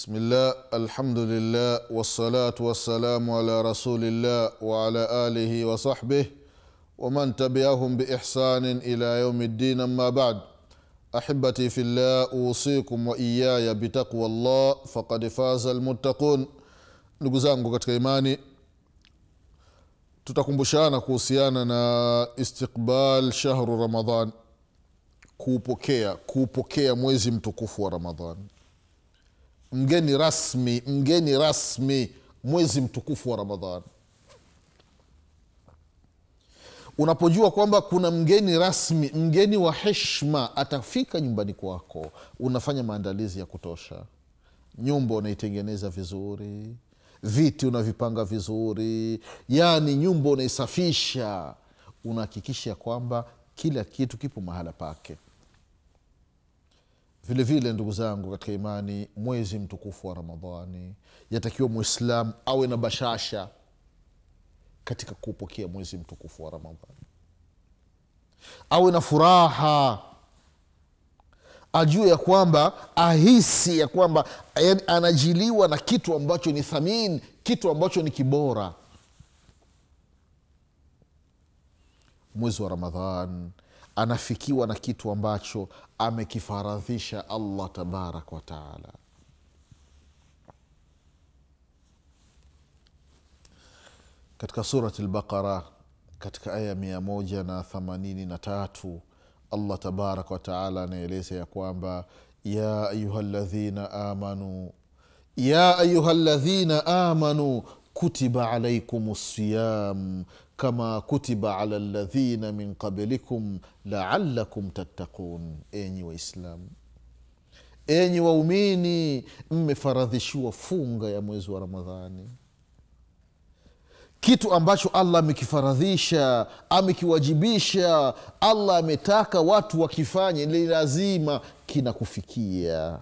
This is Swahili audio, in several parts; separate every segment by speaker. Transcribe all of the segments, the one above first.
Speaker 1: بسم الله الحمد لله والصلاة والسلام على رسول الله وعلى آله وصحبه ومن تبعهم بإحسان إلى يوم الدين أما بعد أحبتي في الله أوصيكم وإياي بتقوى الله فقد فاز المتقون ndugu zangu katika تتكم بشانا كوسيانا استقبال شهر رمضان كوبوكيا كوبوكيا موزم تكفو رمضان mgeni rasmi mgeni rasmi mwezi mtukufu wa ramadhan unapojua kwamba kuna mgeni rasmi mgeni wa heshma atafika nyumbani kwako unafanya maandalizi ya kutosha nyumba unaitengeneza vizuri viti unavipanga vizuri yaani nyumba unaisafisha unahakikisha kwamba kila kitu kipo mahala pake vile vile ndugu zangu katika imani mwezi mtukufu wa ramadhani yatakiwa mwislam awe na bashasha katika kupokea mwezi mtukufu wa ramadhani awe na furaha ajue ya kwamba ahisi ya kwamba yani anajiliwa na kitu ambacho ni thamini kitu ambacho ni kibora mwezi wa ramadhan anafikiwa na kitu ambacho amekifaradhisha allah tabaraka wataala katika surati lbaqara katika aya mia moja na thamanini na tatu allah tabaraka wataala anaeleza ya kwamba ya ayuha ladhina amanu ya ayuha ladhina amanu kutiba alaikum siyam kama kutiba ala ladhina min qablikum laalakum tattaqun enyi waislam enyi waumini mmefaradhishiwa funga ya mwezi wa ramadhani kitu ambacho allah amekifaradhisha amekiwajibisha allah ametaka watu wakifanye ni lazima kinakufikia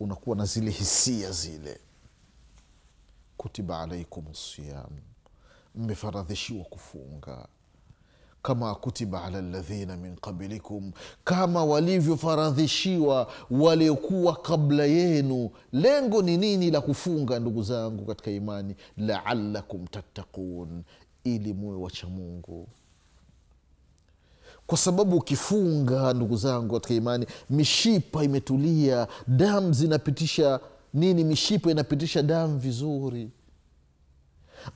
Speaker 1: unakuwa na zile hisia zile kutiba alaikum siyam, mmefaradhishiwa kufunga kama kutiba ala ladhina min qablikum kama walivyofaradhishiwa waliokuwa kabla yenu. Lengo ni nini la kufunga, ndugu zangu katika imani? Laalakum tattaqun, ili muwe wacha Mungu kwa sababu ukifunga, ndugu zangu katika imani, mishipa imetulia, damu zinapitisha nini mishipa inapitisha damu vizuri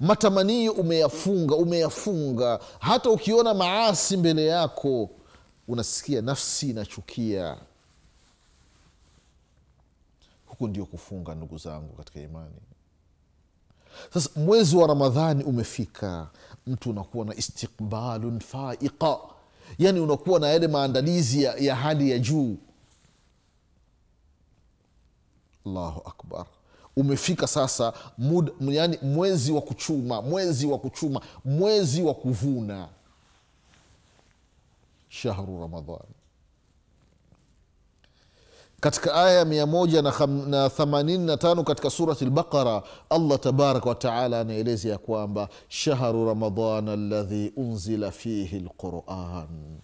Speaker 1: matamanio umeyafunga umeyafunga hata ukiona maasi mbele yako unasikia nafsi inachukia huku ndio kufunga ndugu zangu katika imani sasa mwezi wa ramadhani umefika mtu unakuwa na istiqbalun faiqa yani unakuwa na yale maandalizi ya, ya hali ya juu allahu akbar umefika sasa mud, yani mwezi wa kuchuma mwezi wa kuchuma mwezi wa kuvuna shahru ramadan katika aya ya 185 katika surati lbaqara allah tabaraka wataala anaeleza ya kwamba shahru ramadan aladhi unzila fihi lquran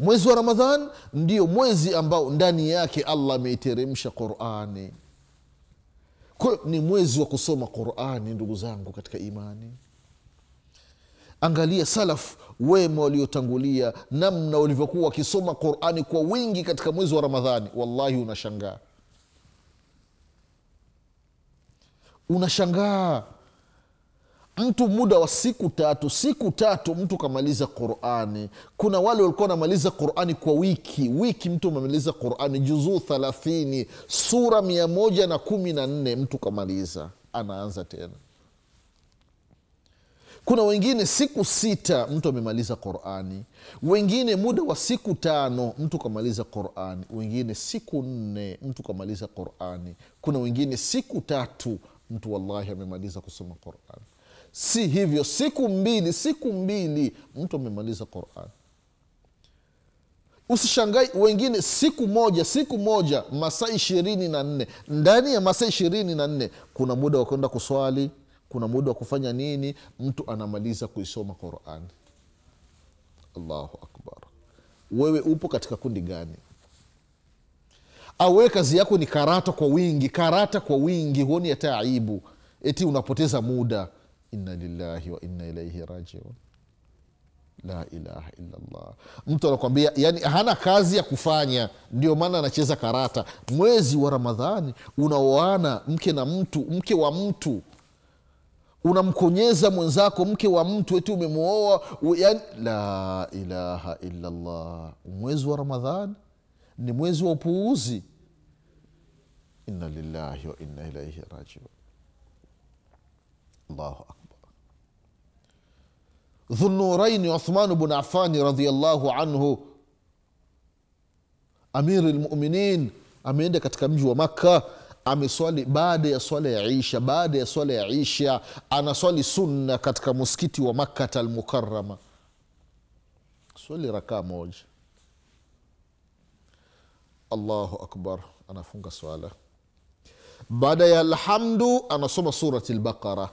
Speaker 1: mwezi wa ramadhan ndio mwezi ambao ndani yake allah ameiteremsha qurani kwayo ni mwezi wa kusoma qurani ndugu zangu katika imani angalia salaf wema waliotangulia namna walivyokuwa wakisoma qurani kwa wingi katika mwezi wa ramadhani wallahi unashangaa unashangaa mtu muda wa siku tatu siku tatu mtu kamaliza qurani kuna wale walikuwa wanamaliza qurani kwa wiki wiki mtu amemaliza qurani juzuu thalathini sura mia moja na kumi na nne mtu kamaliza anaanza tena kuna wengine siku sita mtu amemaliza qurani wengine muda wa siku tano mtu kamaliza qurani wengine siku nne mtu kamaliza qurani kuna wengine siku tatu mtu wallahi amemaliza kusoma qurani si hivyo siku mbili siku mbili mtu amemaliza quran usishangai wengine siku moja siku moja masaa ishirini na nne ndani ya masaa ishirini na nne kuna muda wa kwenda kuswali kuna muda wa kufanya nini mtu anamaliza kuisoma qurani allahu akbar wewe upo katika kundi gani au wewe kazi yako ni karata kwa wingi karata kwa wingi huoni hata aibu eti unapoteza muda inna lillahi wa inna ilaihi rajiun la ilaha illallah mtu anakwambia yani hana kazi ya kufanya ndio maana anacheza karata mwezi wa ramadhani unaoana mke na mtu mke wa mtu unamkonyeza mwenzako mke wa mtu eti umemwoa yani la ilaha illallah mwezi wa ramadhani ni mwezi wa upuuzi inna lillahi wa inna ilaihi rajiun allahu akbar dhunuraini uthmanu bnu afani radiallahu anhu amiri lmuminin ameenda katika mji wa makka ameswali baada ya swala ya isha baada ya swala ya isha anaswali sunna katika muskiti wa makkata lmukarama swali rakaa moja allahu akbar anafunga swala baada ya alhamdu anasoma surati lbaqara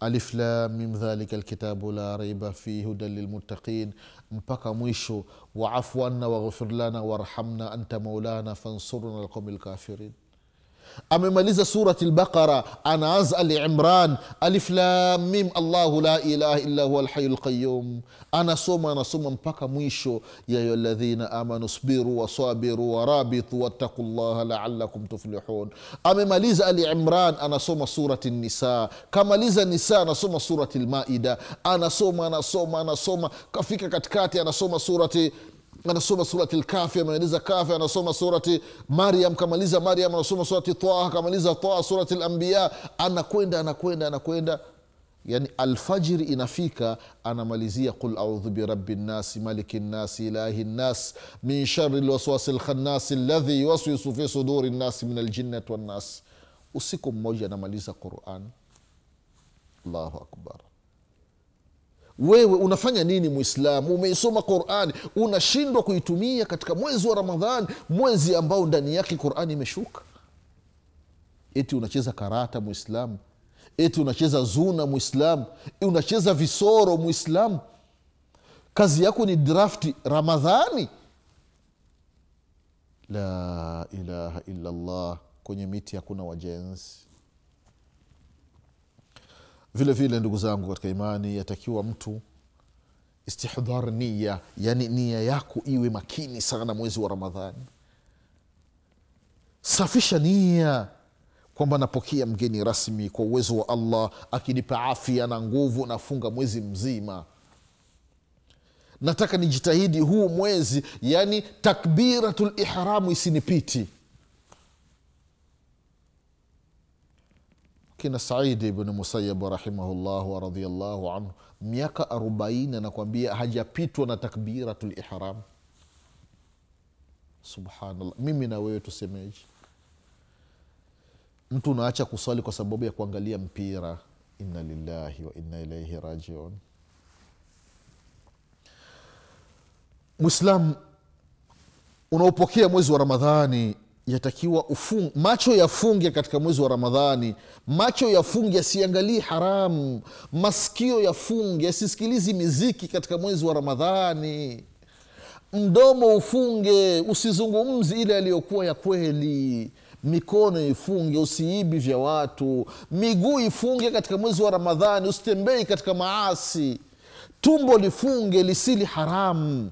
Speaker 1: Alif Lam Mim, dhalika alkitabu la raiba fihi hudan lilmuttaqin, mpaka mwisho. Waafu anna waghfir lana warhamna anta maulana fansurna alqaumil kafirin. amemaliza surati lbaqara anaanza alimran aliflamim allahu la ilaha illa huwa alhayu lqayum anasoma anasoma mpaka mwisho ya ayuha ladhina amanu sbiru wasabiru warabitu wattaku llaha laalakum tuflihun amemaliza alimran anasoma surati nisa kamaliza nisa anasoma surati lmaida anasoma anasoma anasoma kafika katikati anasoma surati anasoma surati lkafi amemaliza kafi anasoma surati mariam kamaliza mariam anasoma surati taha kamaliza taha surati lambia anakwenda anakwenda anakwenda yani alfajiri inafika anamalizia qul audhu birabi nnasi maliki nnasi ilahi nnas min shari lwaswasi lkhanasi ladhi yuwaswisu fi suduri nnasi min aljinnati wannas usiku mmoja anamaliza quran allahu akbar wewe unafanya nini mwislamu umeisoma qurani unashindwa kuitumia katika mwezi wa ramadhani mwezi ambao ndani yake qurani imeshuka eti unacheza karata mwislamu eti unacheza zuna mwislamu unacheza visoro mwislamu kazi yako ni drafti ramadhani la ilaha illallah kwenye miti hakuna wajenzi vile vile ndugu zangu katika imani yatakiwa mtu istihdhar nia yani nia yako iwe makini sana mwezi wa ramadhani safisha nia kwamba napokea mgeni rasmi kwa uwezo wa allah akinipa afya na nguvu nafunga mwezi mzima nataka nijitahidi huu mwezi yani takbiratu lihramu isinipiti kina saidi bni musayabu rahimahullah waradhiallahu anhu miaka arobaini anakwambia hajapitwa na takbiratu lihram subhanllah mimi na wewe tusemeji mtu unaacha kusali kwa sababu ya kuangalia mpira inna lillahi wa inna ilaihi rajiun mwislam unaopokea mwezi wa ramadhani yatakiwa macho yafunge katika mwezi wa Ramadhani, macho yafunge yasiangalii haramu, masikio yafunge asisikilizi miziki katika mwezi wa Ramadhani, mdomo ufunge usizungumzi ile aliyokuwa ya kweli, mikono ifunge usiibi vya watu, miguu ifunge katika mwezi wa Ramadhani, usitembei katika maasi, tumbo lifunge lisili haramu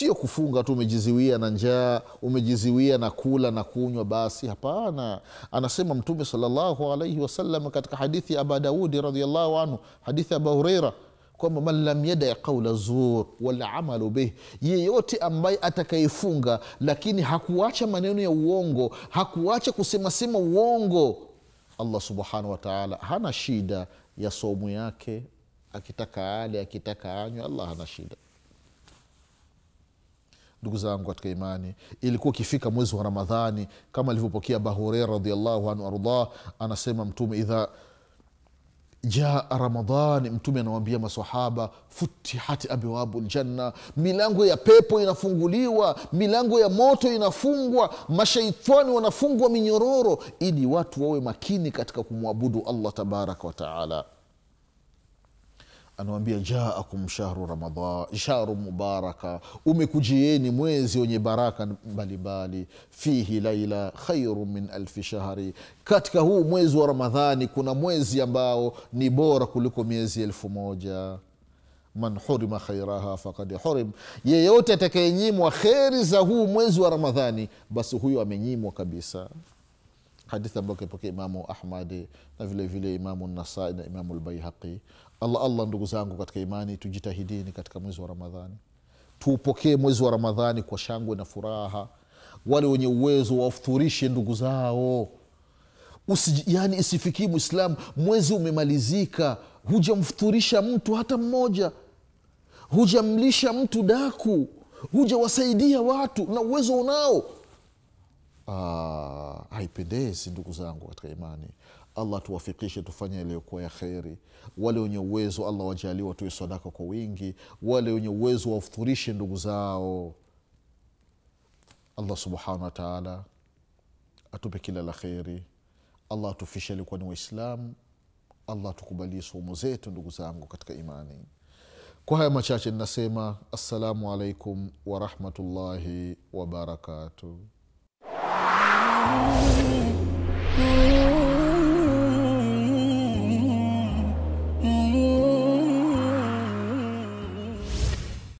Speaker 1: sio kufunga tu umejiziwia na njaa umejiziwia na kula na kunywa basi hapana anasema mtume salllahu alaihi wasalam katika hadithi ya aba daudi radiallahu anhu hadithi ya aba hureira kwamba man lam yadai qaula zur walamalu bih, yeyote ambaye atakayefunga lakini hakuacha maneno ya uongo, hakuacha kusemasema uongo, Allah subhanahu wataala hana shida ya somu yake, akitaka ale, akitaka anywe, Allah hana shida ndugu zangu katika imani ilikuwa ikifika mwezi wa ramadhani kama alivyopokea abahureira radiallahu anhu ardah anasema mtume idha jaa ramadhani mtume anawambia masahaba futihat abiwabu ljanna milango ya pepo inafunguliwa milango ya moto inafungwa mashaitani wanafungwa minyororo ili watu wawe makini katika kumwabudu allah tabaraka wataala anawambia jaakum shahru ramadan shahru mubaraka, umekujieni mwezi wenye baraka mbalimbali. Fihi laila khairu min alfi shahri, katika huu mwezi wa Ramadhani kuna mwezi ambao ni bora kuliko miezi elfu moja. Man hurima khairaha fakad hurim, yeyote atakayenyimwa kheri za huu mwezi wa Ramadhani, basi huyo amenyimwa kabisa hadithi ambayo kaipokea imamu ahmadi na vile vile imamu nasai na imamu lbaihaqi allah allah ndugu zangu katika imani tujitahidini katika mwezi wa ramadhani tuupokee mwezi wa ramadhani kwa shangwe na furaha wale wenye uwezo wafuturishe ndugu zao Usi, yani isifikii mwislam mwezi umemalizika hujamfuturisha mtu hata mmoja hujamlisha mtu daku hujawasaidia watu na uwezo unao uh, haipendezi ndugu zangu katika imani allah tuwafikishe tufanye yaliyokuwa ya kheri wale wenye uwezo allah wajalie watoe sadaka kwa wingi wale wenye uwezo wafuturishe ndugu zao allah subhanahu wataala atupe kila la kheri allah atufishe aliokuwa ni waislamu allah atukubalie somo zetu ndugu zangu katika imani kwa haya machache ninasema assalamu alaikum warahmatullahi wabarakatuh I'll you.